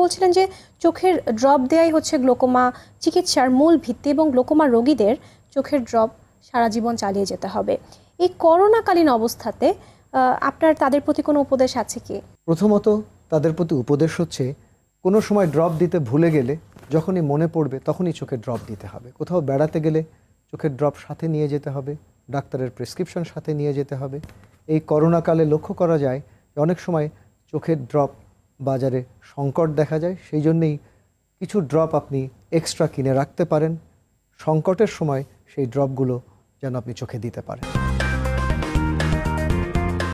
বলছিলেন যে চোখের ড্রপ দেওয়াই হচ্ছে গ্লোকোমা চিকিৎসার মূল ভিত্তি এবং গ্লোকোমা রোগীদের চোখের ড্রপ সারা জীবন চালিয়ে যেতে হবে এই করোনাকালীন অবস্থাতে আপনার তাদের প্রতি কোনো উপদেশ আছে কি প্রথমত তাদের প্রতি উপদেশ হচ্ছে কোনো সময় ড্রপ দিতে ভুলে গেলে যখনই মনে পড়বে তখনই চোখে ড্রপ দিতে হবে কোথাও বেড়াতে গেলে চোখের ড্রপ সাথে নিয়ে যেতে হবে ডাক্তারের প্রেসক্রিপশন সাথে নিয়ে যেতে হবে এই করোনাকালে লক্ষ্য করা যায় যে অনেক সময় চোখের ড্রপ বাজারে সংকট দেখা যায় সেই জন্যেই কিছু ড্রপ আপনি এক্সট্রা কিনে রাখতে পারেন সংকটের সময় সেই ড্রপগুলো যেন আপনি চোখে দিতে পারেন